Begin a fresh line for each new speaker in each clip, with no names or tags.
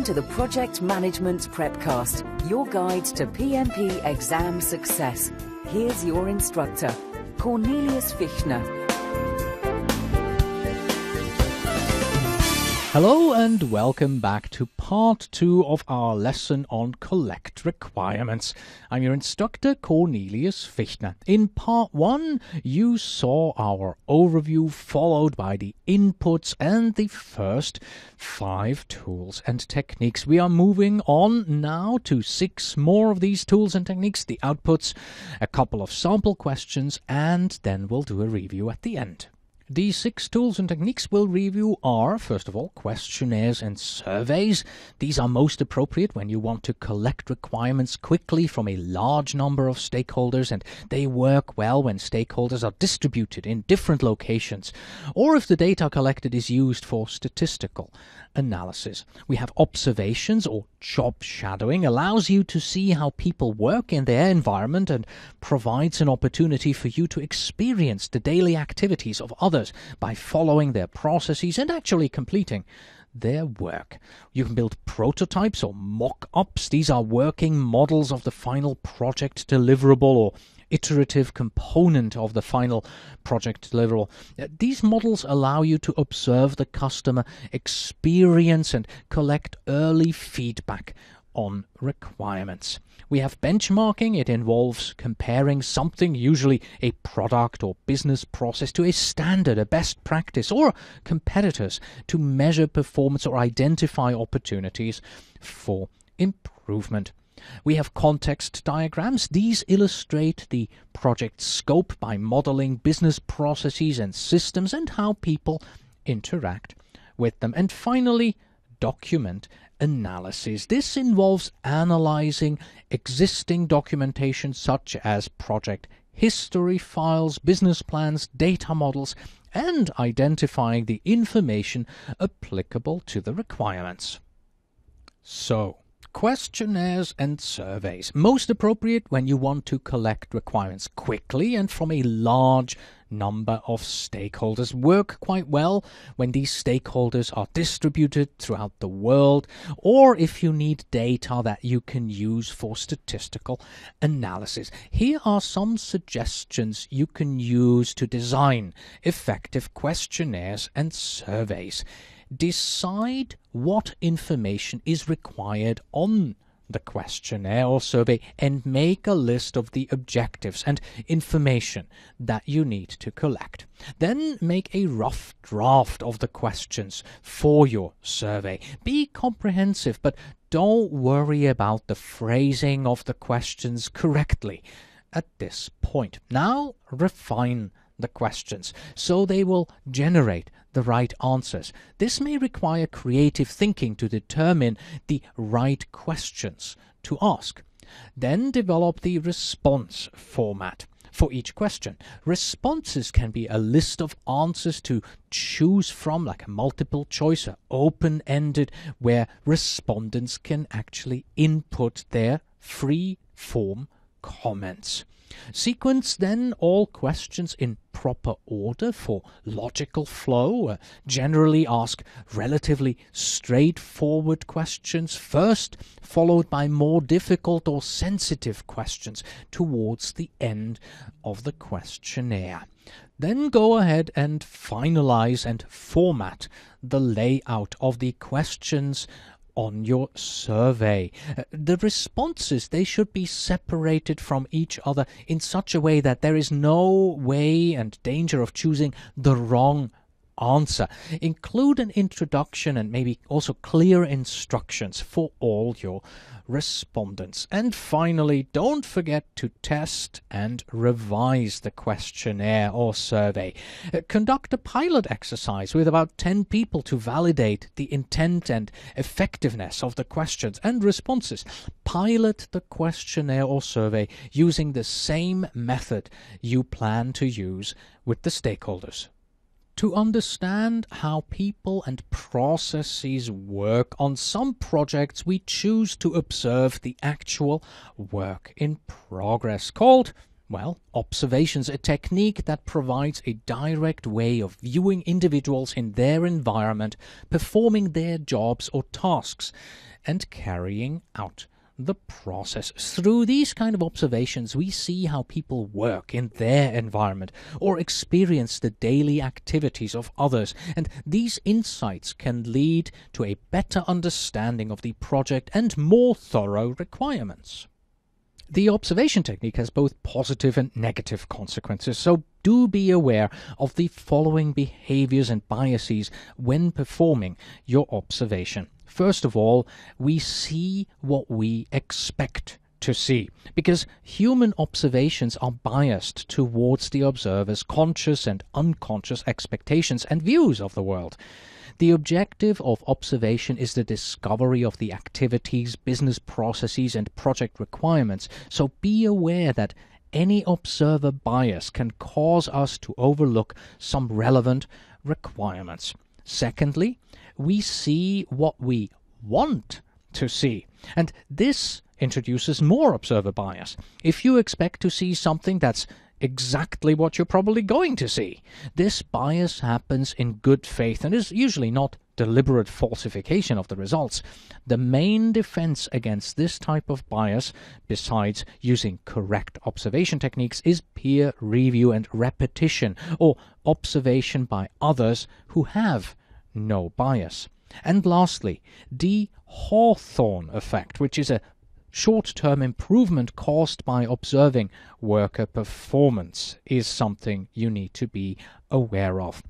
Welcome to the Project Management Prepcast, your guide to PMP exam success. Here's your instructor, Cornelius Fichtner. Hello and welcome back to part two of our lesson on collect requirements. I'm your instructor Cornelius Fichtner. In part one, you saw our overview followed by the inputs and the first five tools and techniques. We are moving on now to six more of these tools and techniques, the outputs, a couple of sample questions, and then we'll do a review at the end. These six tools and techniques we'll review are, first of all, questionnaires and surveys. These are most appropriate when you want to collect requirements quickly from a large number of stakeholders, and they work well when stakeholders are distributed in different locations, or if the data collected is used for statistical analysis. We have observations or job shadowing allows you to see how people work in their environment and provides an opportunity for you to experience the daily activities of other others by following their processes and actually completing their work. You can build prototypes or mock ups. These are working models of the final project deliverable or iterative component of the final project deliverable. Uh, these models allow you to observe the customer experience and collect early feedback on requirements. We have benchmarking, it involves comparing something, usually a product or business process, to a standard, a best practice, or competitors to measure performance or identify opportunities for improvement. We have context diagrams. These illustrate the project scope by modeling business processes and systems and how people interact with them. And finally, document analysis. This involves analyzing existing documentation such as project history files, business plans, data models, and identifying the information applicable to the requirements. So, questionnaires and surveys, most appropriate when you want to collect requirements quickly and from a large number of stakeholders work quite well when these stakeholders are distributed throughout the world, or if you need data that you can use for statistical analysis. Here are some suggestions you can use to design effective questionnaires and surveys decide what information is required on the questionnaire or survey and make a list of the objectives and information that you need to collect. Then make a rough draft of the questions for your survey. Be comprehensive, but don't worry about the phrasing of the questions correctly at this point. Now refine the questions so they will generate the right answers. This may require creative thinking to determine the right questions to ask. Then develop the response format for each question. Responses can be a list of answers to choose from, like a multiple choice or open ended, where respondents can actually input their free form comments. Sequence then all questions in proper order for logical flow. Uh, generally ask relatively straightforward questions first, followed by more difficult or sensitive questions towards the end of the questionnaire. Then go ahead and finalize and format the layout of the questions on your survey. Uh, the responses, they should be separated from each other in such a way that there is no way and danger of choosing the wrong answer. Include an introduction and maybe also clear instructions for all your respondents. And finally, don't forget to test and revise the questionnaire or survey. Uh, conduct a pilot exercise with about 10 people to validate the intent and effectiveness of the questions and responses. Pilot the questionnaire or survey using the same method you plan to use with the stakeholders. To understand how people and processes work on some projects, we choose to observe the actual work in progress, called, well, observations, a technique that provides a direct way of viewing individuals in their environment, performing their jobs or tasks, and carrying out the process. Through these kind of observations, we see how people work in their environment or experience the daily activities of others, and these insights can lead to a better understanding of the project and more thorough requirements. The observation technique has both positive and negative consequences, so do be aware of the following behaviors and biases when performing your observation. First of all, we see what we expect to see, because human observations are biased towards the observer's conscious and unconscious expectations and views of the world. The objective of observation is the discovery of the activities, business processes, and project requirements, so be aware that any observer bias can cause us to overlook some relevant requirements. Secondly, we see what we want to see. And this introduces more observer bias. If you expect to see something that's exactly what you're probably going to see, this bias happens in good faith and is usually not deliberate falsification of the results. The main defense against this type of bias, besides using correct observation techniques, is peer review and repetition, or observation by others who have no bias. And lastly, the Hawthorne effect, which is a short term improvement caused by observing worker performance, is something you need to be aware of.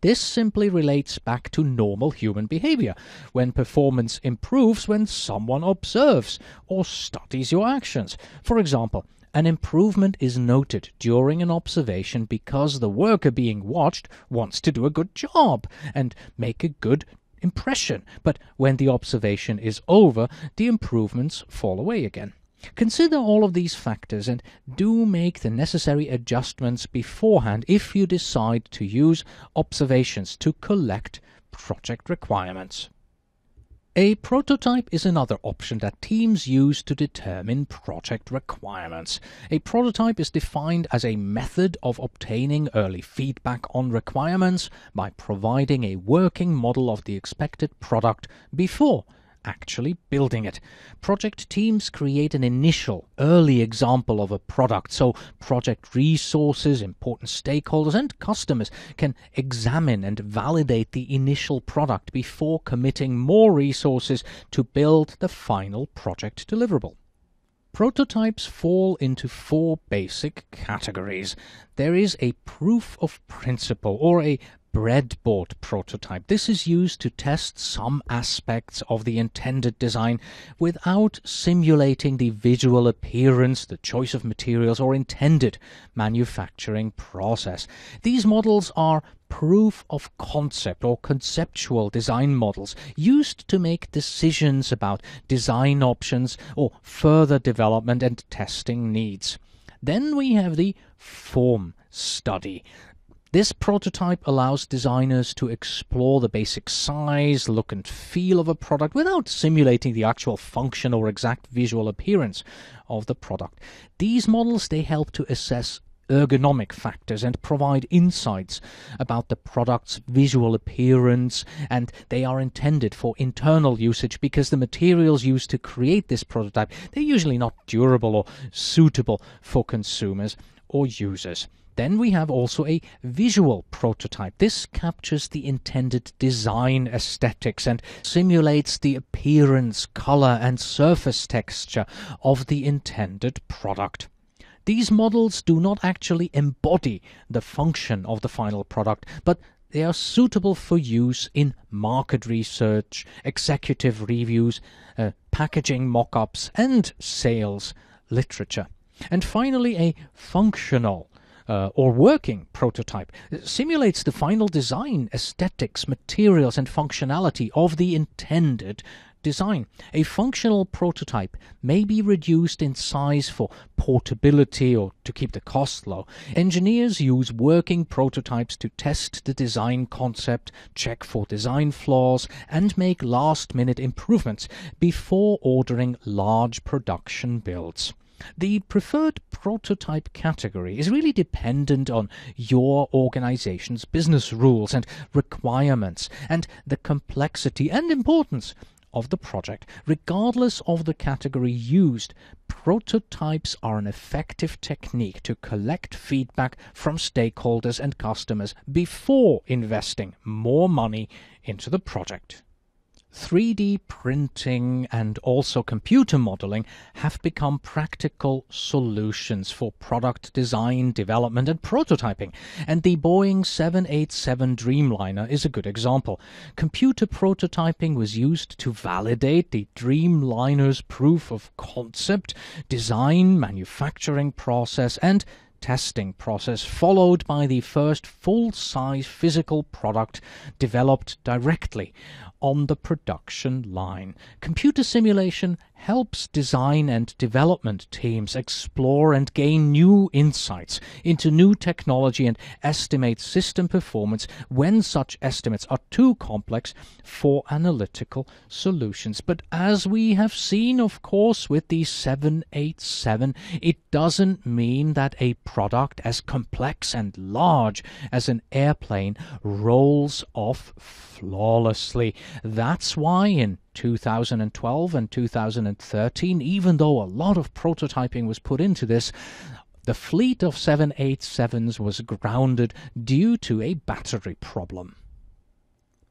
This simply relates back to normal human behavior, when performance improves when someone observes or studies your actions. For example, an improvement is noted during an observation because the worker being watched wants to do a good job and make a good impression, but when the observation is over, the improvements fall away again. Consider all of these factors and do make the necessary adjustments beforehand if you decide to use observations to collect project requirements. A prototype is another option that teams use to determine project requirements. A prototype is defined as a method of obtaining early feedback on requirements by providing a working model of the expected product before actually building it. Project teams create an initial, early example of a product so project resources, important stakeholders, and customers can examine and validate the initial product before committing more resources to build the final project deliverable. Prototypes fall into four basic categories. There is a proof of principle or a breadboard prototype. This is used to test some aspects of the intended design without simulating the visual appearance, the choice of materials, or intended manufacturing process. These models are proof of concept or conceptual design models used to make decisions about design options or further development and testing needs. Then we have the form study. This prototype allows designers to explore the basic size, look, and feel of a product without simulating the actual function or exact visual appearance of the product. These models they help to assess ergonomic factors and provide insights about the product's visual appearance and they are intended for internal usage because the materials used to create this prototype they're usually not durable or suitable for consumers or users. Then we have also a visual prototype. This captures the intended design aesthetics and simulates the appearance, color, and surface texture of the intended product. These models do not actually embody the function of the final product, but they are suitable for use in market research, executive reviews, uh, packaging mock ups, and sales literature. And finally, a functional uh, or working prototype simulates the final design, aesthetics, materials, and functionality of the intended design. A functional prototype may be reduced in size for portability or to keep the cost low. Engineers use working prototypes to test the design concept, check for design flaws, and make last minute improvements before ordering large production builds. The preferred prototype category is really dependent on your organization's business rules and requirements and the complexity and importance of the project. Regardless of the category used, prototypes are an effective technique to collect feedback from stakeholders and customers before investing more money into the project. 3D printing and also computer modeling have become practical solutions for product design, development, and prototyping. And the Boeing 787 Dreamliner is a good example. Computer prototyping was used to validate the Dreamliner's proof of concept, design, manufacturing process, and testing process, followed by the first full size physical product developed directly on the production line. Computer simulation helps design and development teams explore and gain new insights into new technology and estimate system performance when such estimates are too complex for analytical solutions. But as we have seen, of course, with the 787, it doesn't mean that a product as complex and large as an airplane rolls off flawlessly. That's why in 2012 and 2013, even though a lot of prototyping was put into this, the fleet of 787s was grounded due to a battery problem.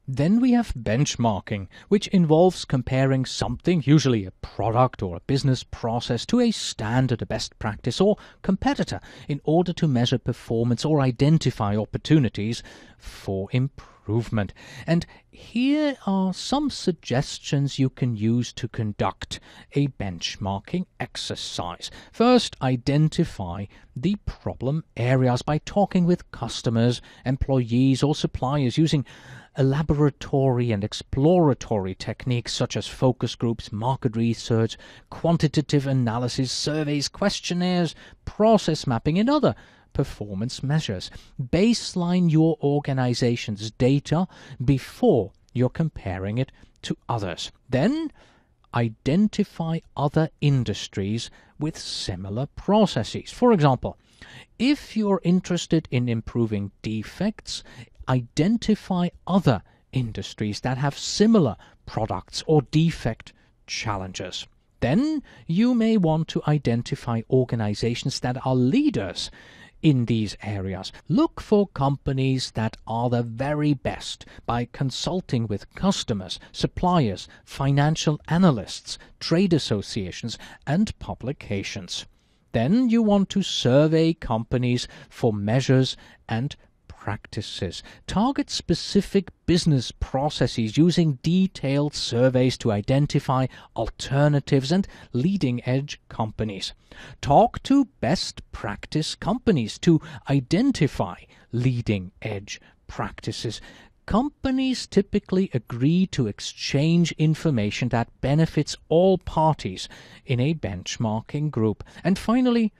Then we have benchmarking, which involves comparing something, usually a product or a business process, to a standard, a best practice, or competitor in order to measure performance or identify opportunities for improvement improvement. And here are some suggestions you can use to conduct a benchmarking exercise. First, identify the problem areas by talking with customers, employees, or suppliers using laboratory and exploratory techniques such as focus groups, market research, quantitative analysis, surveys, questionnaires, process mapping, and other performance measures. Baseline your organization's data before you're comparing it to others. Then identify other industries with similar processes. For example, if you're interested in improving defects, identify other industries that have similar products or defect challenges. Then you may want to identify organizations that are leaders in these areas. Look for companies that are the very best by consulting with customers, suppliers, financial analysts, trade associations, and publications. Then you want to survey companies for measures and practices. Target specific business processes using detailed surveys to identify alternatives and leading edge companies. Talk to best practice companies to identify leading edge practices companies typically agree to exchange information that benefits all parties in a benchmarking group. And finally,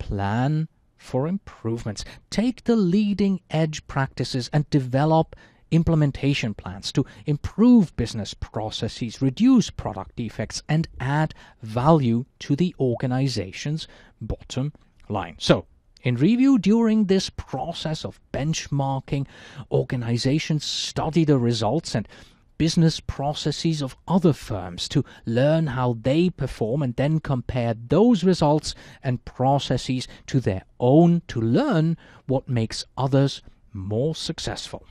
plan for improvements. Take the leading edge practices and develop implementation plans to improve business processes, reduce product defects, and add value to the organization's bottom line. So, in review, during this process of benchmarking, organizations study the results and business processes of other firms to learn how they perform and then compare those results and processes to their own to learn what makes others more successful.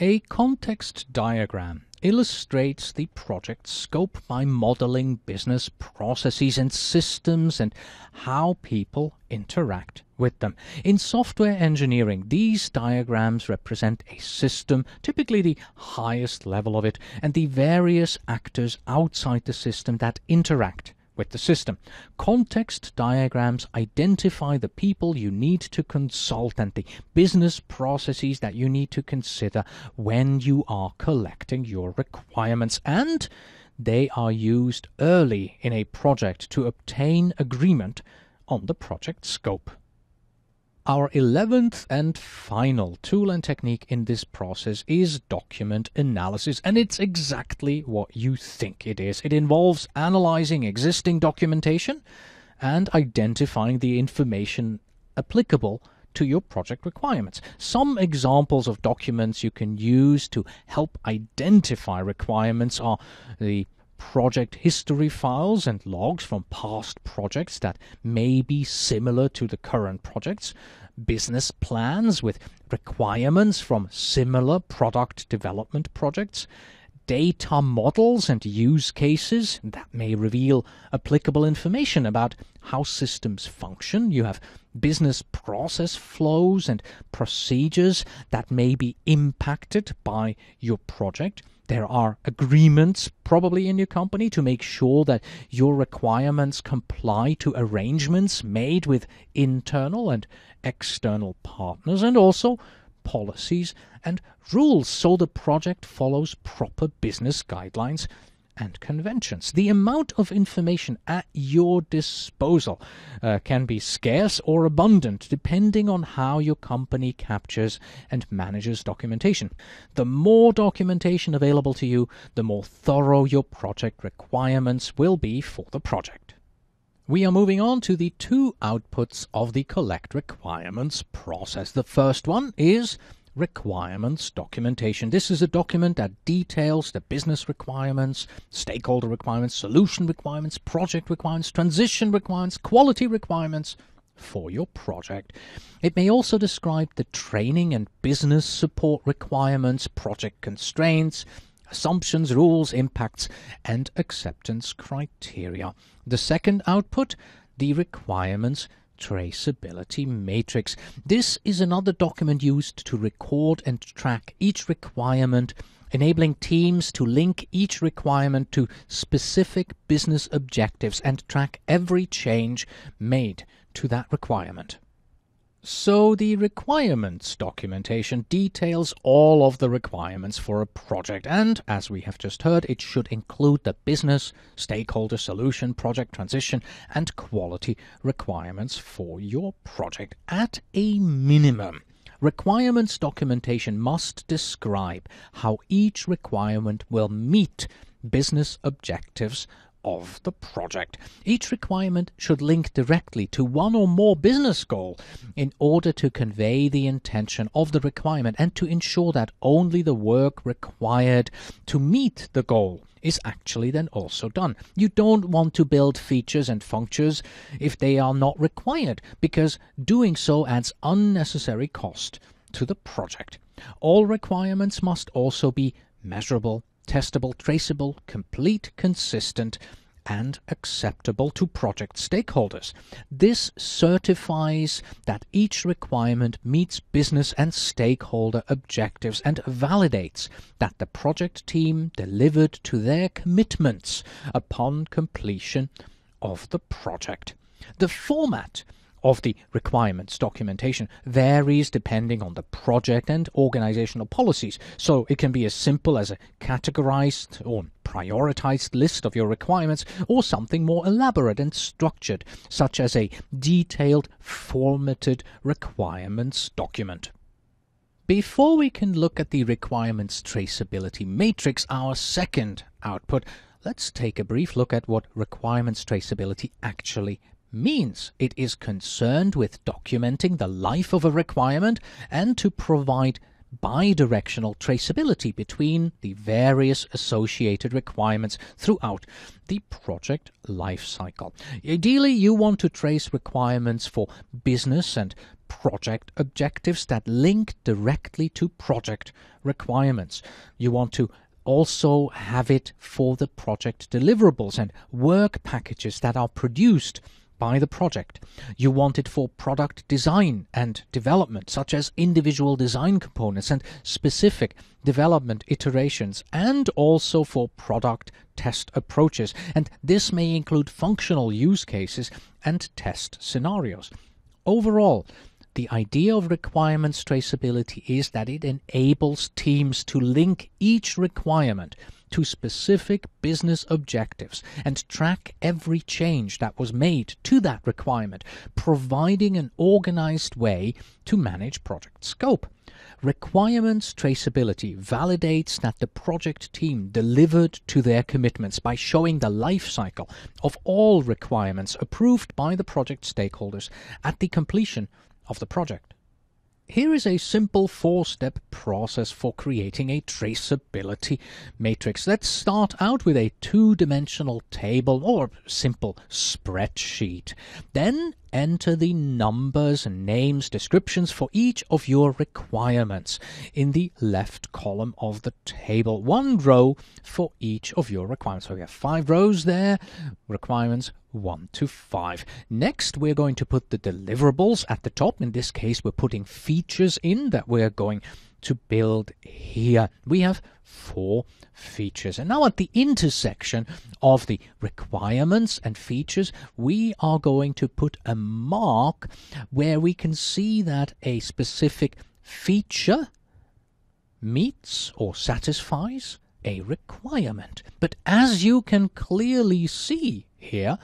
A context diagram illustrates the project scope by modeling business processes and systems and how people interact with them. In software engineering, these diagrams represent a system, typically the highest level of it, and the various actors outside the system that interact with the system. Context diagrams identify the people you need to consult and the business processes that you need to consider when you are collecting your requirements, and they are used early in a project to obtain agreement on the project scope. Our 11th and final tool and technique in this process is document analysis, and it's exactly what you think it is. It involves analyzing existing documentation and identifying the information applicable to your project requirements. Some examples of documents you can use to help identify requirements are the project history files and logs from past projects that may be similar to the current projects, business plans with requirements from similar product development projects, data models and use cases that may reveal applicable information about how systems function. You have business process flows and procedures that may be impacted by your project there are agreements probably in your company to make sure that your requirements comply to arrangements made with internal and external partners and also policies and rules so the project follows proper business guidelines and conventions. The amount of information at your disposal uh, can be scarce or abundant depending on how your company captures and manages documentation. The more documentation available to you, the more thorough your project requirements will be for the project. We are moving on to the two outputs of the collect requirements process. The first one is requirements documentation. This is a document that details the business requirements, stakeholder requirements, solution requirements, project requirements, transition requirements, quality requirements for your project. It may also describe the training and business support requirements, project constraints, assumptions, rules, impacts, and acceptance criteria. The second output, the requirements traceability matrix. This is another document used to record and track each requirement, enabling teams to link each requirement to specific business objectives and track every change made to that requirement. So the requirements documentation details all of the requirements for a project and, as we have just heard, it should include the business, stakeholder solution, project transition and quality requirements for your project at a minimum. Requirements documentation must describe how each requirement will meet business objectives of the project. Each requirement should link directly to one or more business goal in order to convey the intention of the requirement and to ensure that only the work required to meet the goal is actually then also done. You don't want to build features and functions if they are not required because doing so adds unnecessary cost to the project. All requirements must also be measurable testable, traceable, complete, consistent, and acceptable to project stakeholders. This certifies that each requirement meets business and stakeholder objectives and validates that the project team delivered to their commitments upon completion of the project. The format of the requirements documentation varies depending on the project and organizational policies, so it can be as simple as a categorized or prioritized list of your requirements or something more elaborate and structured, such as a detailed formatted requirements document. Before we can look at the requirements traceability matrix, our second output, let's take a brief look at what requirements traceability actually means it is concerned with documenting the life of a requirement and to provide bidirectional traceability between the various associated requirements throughout the project lifecycle. Ideally, you want to trace requirements for business and project objectives that link directly to project requirements. You want to also have it for the project deliverables and work packages that are produced by the project. You want it for product design and development, such as individual design components and specific development iterations, and also for product test approaches. And this may include functional use cases and test scenarios. Overall, the idea of requirements traceability is that it enables teams to link each requirement to specific business objectives and track every change that was made to that requirement, providing an organized way to manage project scope. Requirements traceability validates that the project team delivered to their commitments by showing the life cycle of all requirements approved by the project stakeholders at the completion of the project. Here is a simple four-step process for creating a traceability matrix. Let's start out with a two-dimensional table or simple spreadsheet. Then enter the numbers, names, descriptions for each of your requirements in the left column of the table. One row for each of your requirements. So we have five rows there, requirements 1 to 5. Next, we're going to put the deliverables at the top. In this case, we're putting features in that we're going to build here. We have four features. And now at the intersection of the requirements and features, we are going to put a mark where we can see that a specific feature meets or satisfies a requirement. But as you can clearly see, here,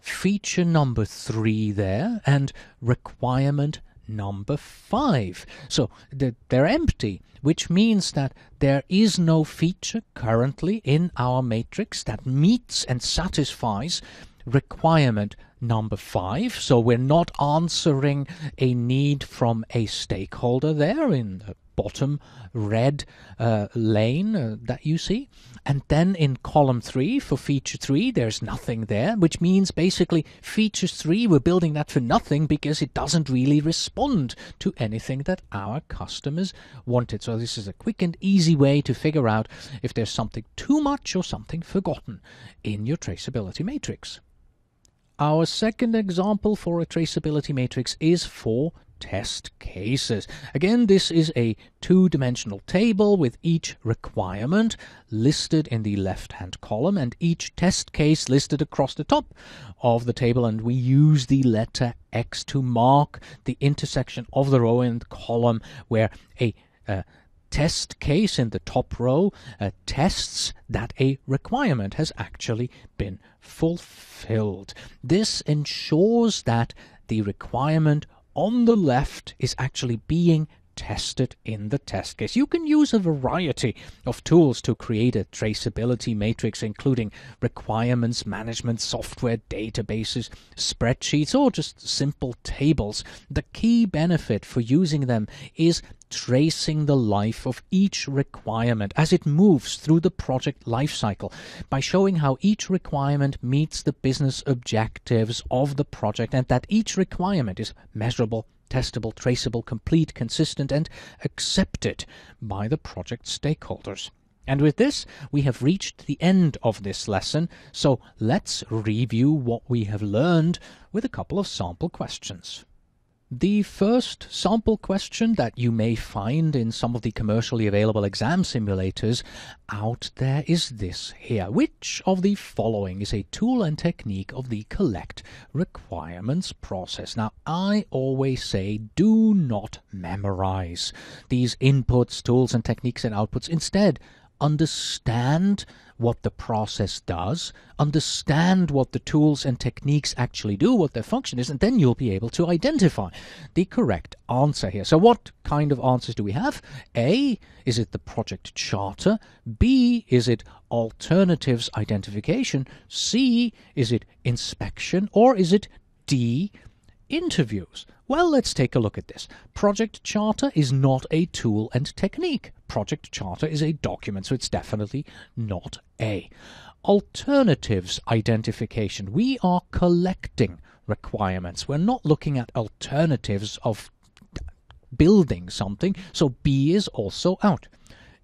feature number three there, and requirement number five. So they're empty, which means that there is no feature currently in our matrix that meets and satisfies requirement number five. So we're not answering a need from a stakeholder there in the bottom red uh, lane uh, that you see. And then in column three for feature three, there's nothing there, which means basically feature three, we're building that for nothing because it doesn't really respond to anything that our customers wanted. So this is a quick and easy way to figure out if there's something too much or something forgotten in your traceability matrix. Our second example for a traceability matrix is for test cases. Again, this is a two-dimensional table with each requirement listed in the left-hand column and each test case listed across the top of the table and we use the letter X to mark the intersection of the row and column where a uh, test case in the top row uh, tests that a requirement has actually been fulfilled. This ensures that the requirement on the left is actually being tested in the test case. You can use a variety of tools to create a traceability matrix, including requirements management software, databases, spreadsheets, or just simple tables. The key benefit for using them is tracing the life of each requirement as it moves through the project lifecycle by showing how each requirement meets the business objectives of the project and that each requirement is measurable testable, traceable, complete, consistent, and accepted by the project stakeholders. And with this, we have reached the end of this lesson, so let's review what we have learned with a couple of sample questions. The first sample question that you may find in some of the commercially available exam simulators out there is this here. Which of the following is a tool and technique of the collect requirements process? Now, I always say do not memorize these inputs, tools and techniques and outputs. Instead, understand what the process does, understand what the tools and techniques actually do, what their function is, and then you'll be able to identify the correct answer here. So, what kind of answers do we have? A, is it the project charter? B, is it alternatives identification? C, is it inspection? Or is it D, interviews. Well, let's take a look at this. Project Charter is not a tool and technique. Project Charter is a document, so it's definitely not a. Alternatives identification. We are collecting requirements. We're not looking at alternatives of building something, so B is also out.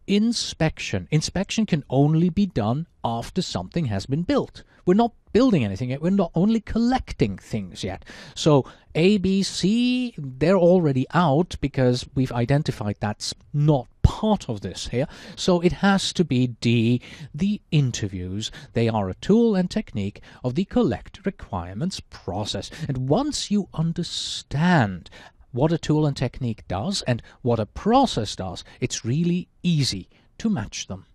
Inspection. Inspection can only be done after something has been built. We're not building anything yet. We're not only collecting things yet. So A, B, C, they're already out because we've identified that's not part of this here. So it has to be D, the interviews. They are a tool and technique of the collect requirements process. And once you understand what a tool and technique does and what a process does, it's really easy to match them.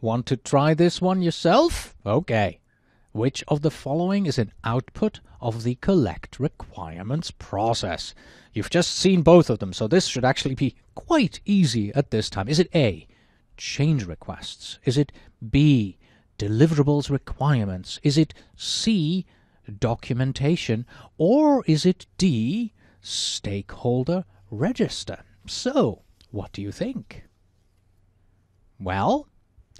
Want to try this one yourself? Okay. Which of the following is an output of the collect requirements process? You've just seen both of them, so this should actually be quite easy at this time. Is it A, change requests? Is it B, deliverables requirements? Is it C, documentation? Or is it D, stakeholder register? So, what do you think? Well,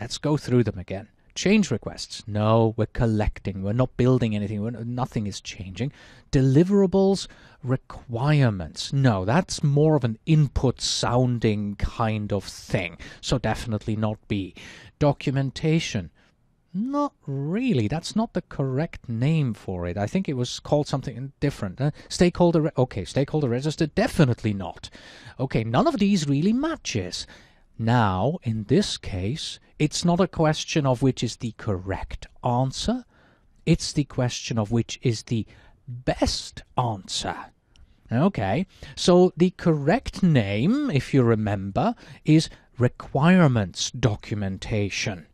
let's go through them again change requests. No, we're collecting. We're not building anything. nothing is changing. Deliverables, requirements. No, that's more of an input sounding kind of thing. So definitely not B. Documentation. Not really. That's not the correct name for it. I think it was called something different. Uh, stakeholder. okay, stakeholder register. Definitely not. Okay, none of these really matches. Now, in this case, it's not a question of which is the correct answer. It's the question of which is the best answer. Okay, so the correct name, if you remember, is requirements documentation.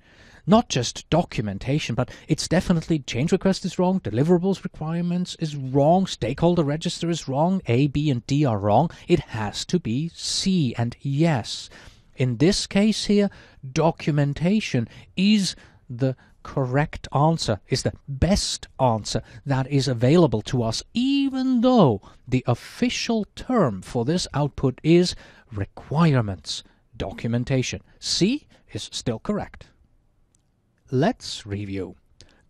Not just documentation, but it's definitely change request is wrong, deliverables requirements is wrong, stakeholder register is wrong, A, B, and D are wrong. It has to be C and yes. In this case here, documentation is the correct answer, is the best answer that is available to us, even though the official term for this output is requirements documentation. C is still correct. Let's review.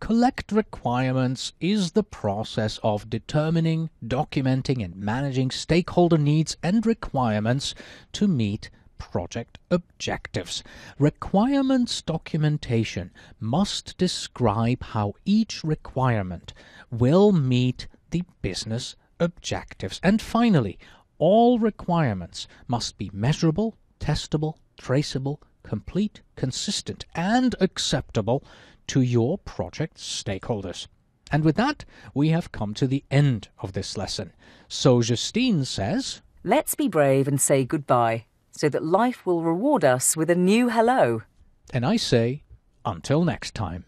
Collect requirements is the process of determining, documenting, and managing stakeholder needs and requirements to meet project objectives. Requirements documentation must describe how each requirement will meet the business objectives. And finally, all requirements must be measurable, testable, traceable, complete, consistent, and acceptable to your project stakeholders. And with that, we have come to the end of this lesson. So Justine says, Let's be brave and say goodbye so that life will reward us with a new hello. And I say, until next time.